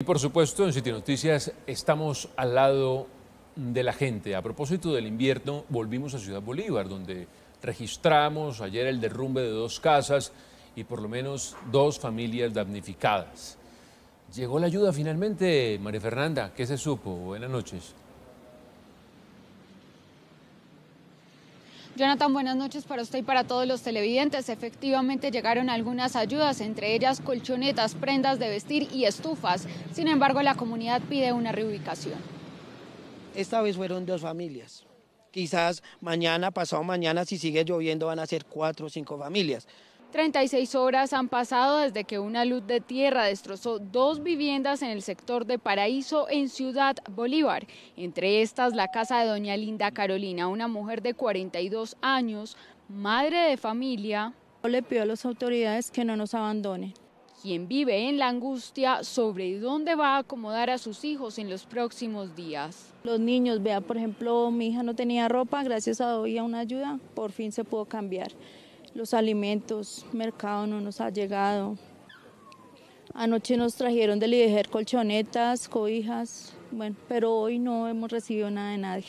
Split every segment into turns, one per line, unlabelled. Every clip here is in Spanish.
Y por supuesto, en City Noticias estamos al lado de la gente. A propósito del invierno, volvimos a Ciudad Bolívar, donde registramos ayer el derrumbe de dos casas y por lo menos dos familias damnificadas. Llegó la ayuda finalmente, María Fernanda, ¿qué se supo? Buenas noches.
Jonathan, buenas noches para usted y para todos los televidentes. Efectivamente llegaron algunas ayudas, entre ellas colchonetas, prendas de vestir y estufas. Sin embargo, la comunidad pide una reubicación.
Esta vez fueron dos familias. Quizás mañana, pasado mañana, si sigue lloviendo, van a ser cuatro o cinco familias.
36 horas han pasado desde que una luz de tierra destrozó dos viviendas en el sector de Paraíso en Ciudad Bolívar, entre estas la casa de doña Linda Carolina, una mujer de 42 años, madre de familia. Le pido a las autoridades que no nos abandonen quien vive en la angustia sobre dónde va a acomodar a sus hijos en los próximos días. Los niños, vea, por ejemplo, mi hija no
tenía ropa, gracias a hoy a una ayuda, por fin se pudo cambiar. Los alimentos, mercado no nos ha llegado. Anoche nos trajeron de Lidejer
colchonetas, cobijas, bueno, pero hoy no hemos recibido nada de nadie.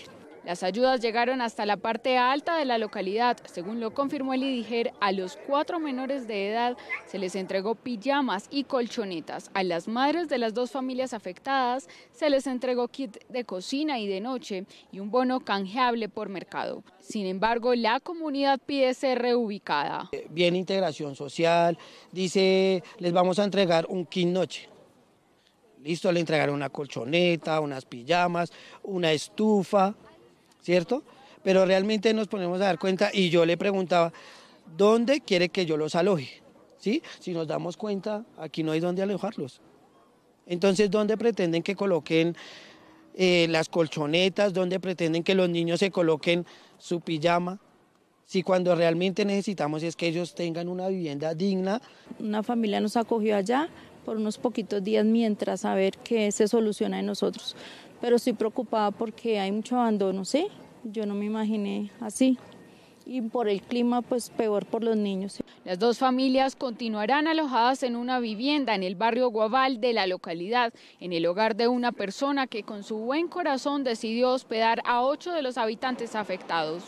Las ayudas llegaron hasta la parte alta de la localidad. Según lo confirmó el IDIGER, a los cuatro menores de edad se les entregó pijamas y colchonetas. A las madres de las dos familias afectadas se les entregó kit de cocina y de noche y un bono canjeable por mercado. Sin embargo, la comunidad pide ser reubicada.
Bien integración social, dice, les vamos a entregar un kit noche. Listo, le entregaron una colchoneta, unas pijamas, una estufa. ¿cierto? Pero realmente nos ponemos a dar cuenta y yo le preguntaba, ¿dónde quiere que yo los aloje? Si nos damos cuenta, aquí no hay dónde alojarlos. Entonces, ¿dónde pretenden que coloquen eh, las colchonetas? ¿Dónde pretenden que los niños se coloquen su pijama? Si cuando realmente necesitamos es que ellos tengan una vivienda digna. Una familia nos acogió allá por unos poquitos días mientras a
ver qué se soluciona en nosotros pero estoy preocupada porque hay mucho abandono, ¿sí?
Yo no me imaginé así. Y por el clima, pues peor por los niños. Las dos familias continuarán alojadas en una vivienda en el barrio Guaval de la localidad, en el hogar de una persona que con su buen corazón decidió hospedar a ocho de los habitantes afectados.